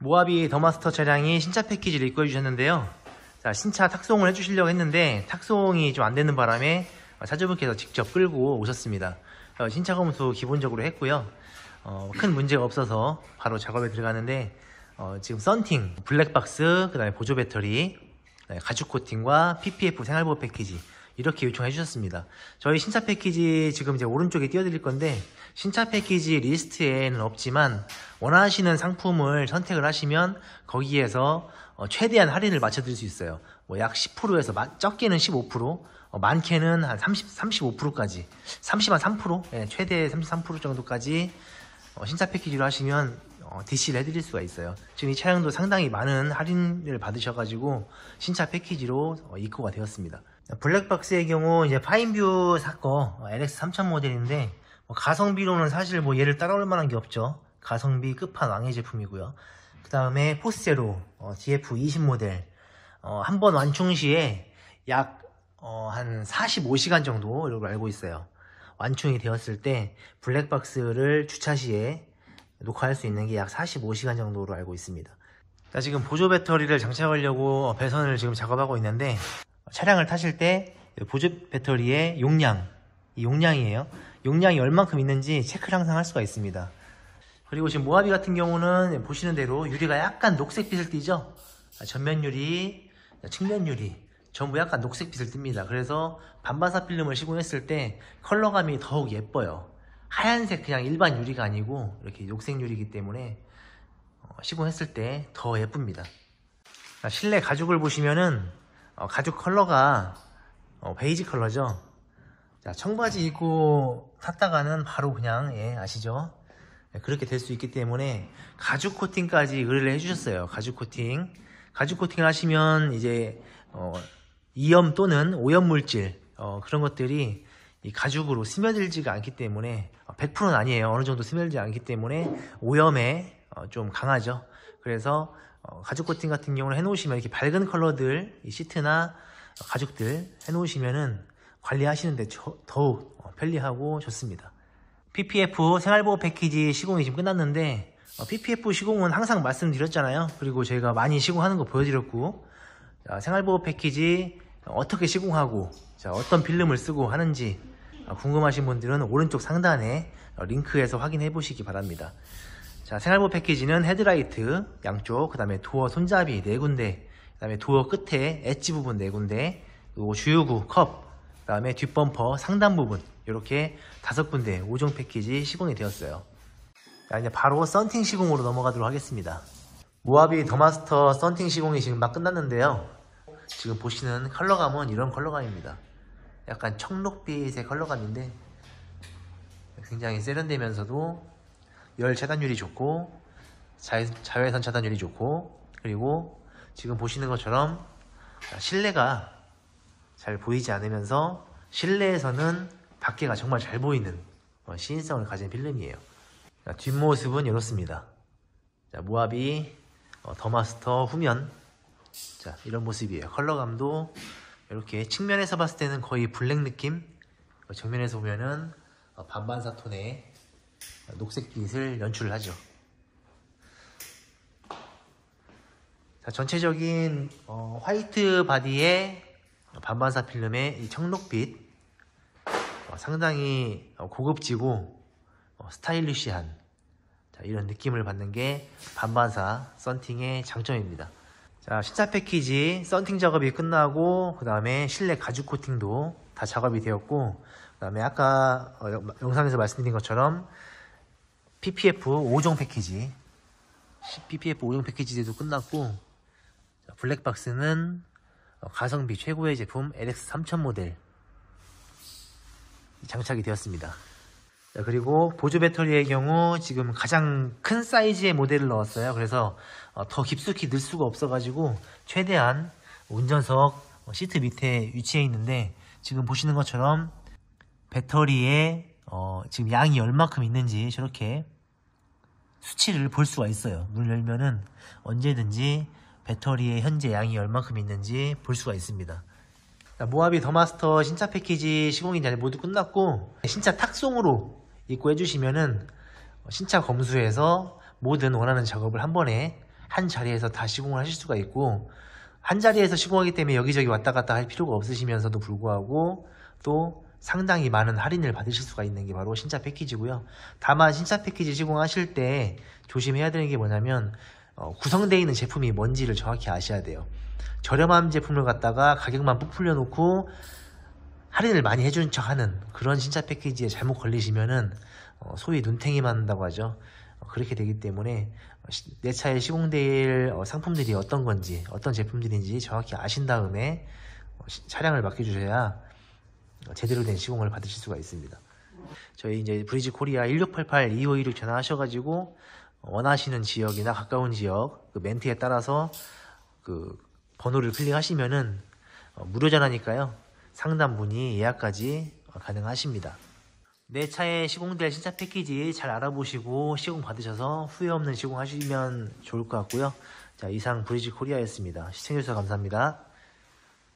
모하비 더마스터 차량이 신차 패키지를 입고해 주셨는데요. 자, 신차 탁송을 해주시려고 했는데 탁송이 좀 안 되는 바람에 차주분께서 직접 끌고 오셨습니다. 어, 신차 검수 기본적으로 했고요. 어, 큰 문제가 없어서 바로 작업에 들어가는데 어, 지금 썬팅, 블랙박스, 그 다음에 보조 배터리, 네, 가죽 코팅과 PPF 생활보호 패키지 이렇게 요청해 주셨습니다. 저희 신차 패키지 지금 이제 오른쪽에 띄워드릴 건데 신차 패키지 리스트에는 없지만 원하시는 상품을 선택을 하시면 거기에서 어, 최대한 할인을 맞춰드릴 수 있어요. 뭐약 10%에서 적게는 15%, 어, 많게는 한 30, 35%까지 3 0만3% 네, 최대 33% 정도까지 어, 신차 패키지로 하시면 어, DC를 해드릴 수가 있어요 지금 이 차량도 상당히 많은 할인을 받으셔가지고 신차 패키지로 어, 입고가 되었습니다 블랙박스의 경우 이제 파인뷰 샀고 어, LX3000 모델인데 뭐 가성비로는 사실 뭐 얘를 따라올 만한 게 없죠 가성비 끝판왕의 제품이고요 그 다음에 포스제로 어, DF20 모델 어, 한 번 완충 시에 약한 어, 45시간 정도 이렇게 알고 있어요 완충이 되었을 때 블랙박스를 주차 시에 녹화할 수 있는 게 약 45시간 정도로 알고 있습니다 지금 보조 배터리를 장착하려고 어, 배선을 지금 작업하고 있는데 차량을 타실 때 보조 배터리의 용량, 이 용량이에요. 용량이 얼만큼 있는지 체크를 항상 할 수가 있습니다. 그리고 지금 모하비 같은 경우는 보시는 대로 유리가 약간 녹색빛을 띠죠. 전면 유리, 측면 유리 전부 약간 녹색빛을 띱니다. 그래서 반반사 필름을 시공했을 때 컬러감이 더욱 예뻐요. 하얀색 그냥 일반 유리가 아니고 이렇게 녹색 유리이기 때문에 어, 시공했을 때 더 예쁩니다. 실내 가죽을 보시면은 어, 가죽 컬러가 어, 베이지 컬러죠 자, 청바지 입고 탔다가는 바로 그냥 예, 아시죠 네, 그렇게 될 수 있기 때문에 가죽 코팅까지 의뢰를 해주셨어요 가죽 코팅 가죽 코팅을 하시면 이제 어, 이염 또는 오염 물질 어, 그런 것들이 이 가죽으로 스며들지가 않기 때문에 100%는 어, 아니에요 어느 정도 스며들지 않기 때문에 오염에 어, 좀 강하죠 그래서 어, 가죽 코팅 같은 경우는 해놓으시면 이렇게 밝은 컬러들 시트나 가죽들 해놓으시면은 관리하시는데 더욱 어, 편리하고 좋습니다. PPF 생활보호 패키지 시공이 지금 끝났는데 어, PPF 시공은 항상 말씀드렸잖아요. 그리고 저희가 많이 시공하는 거 보여드렸고 자, 생활보호 패키지 어떻게 시공하고 자, 어떤 필름을 쓰고 하는지 어, 궁금하신 분들은 오른쪽 상단에 어, 링크에서 확인해 보시기 바랍니다. 자 생활복 패키지는 헤드라이트 양쪽 그 다음에 도어 손잡이 네 군데 그 다음에 도어 끝에 엣지 부분 네 군데 그리고 주유구 컵그 다음에 뒷범퍼 상단 부분 이렇게 다섯 군데 5종 패키지 시공이 되었어요 자, 이제 바로 썬팅 시공으로 넘어가도록 하겠습니다 모하비 더마스터 썬팅 시공이 지금 막 끝났는데요 지금 보시는 컬러감은 이런 컬러감입니다 약간 청록빛의 컬러감인데 굉장히 세련되면서도 열 차단율이 좋고 자외선 차단율이 좋고 그리고 지금 보시는 것처럼 실내가 잘 보이지 않으면서 실내에서는 밖에가 정말 잘 보이는 어, 시인성을 가진 필름이에요 뒷모습은 이렇습니다 자, 모합이 어, 더마스터 후면 자, 이런 모습이에요 컬러감도 이렇게 측면에서 봤을 때는 거의 블랙 느낌 그 정면에서 보면은 어, 반반사 톤의 녹색 빛을 연출을 하죠. 자, 전체적인 어, 화이트 바디에 반반사 필름의 이 청록빛 어, 상당히 어, 고급지고 어, 스타일리시한 자, 이런 느낌을 받는 게 반반사 썬팅의 장점입니다. 자, 신차 패키지 썬팅 작업이 끝나고 그 다음에 실내 가죽 코팅도 다 작업이 되었고 그 다음에 아까 어, 영상에서 말씀드린 것처럼 PPF 5종 패키지 PPF 5종 패키지도 끝났고 블랙박스는 어, 가성비 최고의 제품 LX3000 모델 장착이 되었습니다 그리고 보조 배터리의 경우 지금 가장 큰 사이즈의 모델을 넣었어요 그래서 어, 더 깊숙이 넣을 수가 없어 가지고 최대한 운전석 어, 시트 밑에 위치해 있는데 지금 보시는 것처럼 배터리의 어, 지금 양이 얼마큼 있는지 저렇게 수치를 볼 수가 있어요. 문 열면은 언제든지 배터리의 현재 양이 얼마큼 있는지 볼 수가 있습니다. 모하비 더마스터 신차 패키지 시공이 잘 모두 끝났고 신차 탁송으로 입고 해주시면은 신차 검수에서 모든 원하는 작업을 한 번에 한 자리에서 다 시공을 하실 수가 있고 한 자리에서 시공하기 때문에 여기저기 왔다 갔다 할 필요가 없으시면서도 불구하고 또 상당히 많은 할인을 받으실 수가 있는 게 바로 신차 패키지고요. 다만 신차 패키지 시공하실 때 조심해야 되는 게 뭐냐면 어, 구성되어 있는 제품이 뭔지를 정확히 아셔야 돼요. 저렴한 제품을 갖다가 가격만 부풀려 놓고 할인을 많이 해준 척 하는 그런 신차 패키지에 잘못 걸리시면은 어, 소위 눈탱이 맞는다고 하죠. 어, 그렇게 되기 때문에 어, 내 차에 시공될 어, 상품들이 어떤 건지 어떤 제품들인지 정확히 아신 다음에 차량을 맡겨주셔야 그러니까 제대로 된 시공을 받으실 수가 있습니다. 저희 이제 브리지 코리아 1688-2516 전화하셔가지고 원하시는 지역이나 가까운 지역 그 멘트에 따라서 그 번호를 클릭하시면은 어, 무료 전화니까요. 상담 분이 예약까지 가능하십니다. 내 차에 시공될 신차 패키지 잘 알아보시고 시공 받으셔서 후회 없는 시공 하시면 좋을 것 같고요. 자, 이상 브리지 코리아였습니다. 시청해주셔서 감사합니다.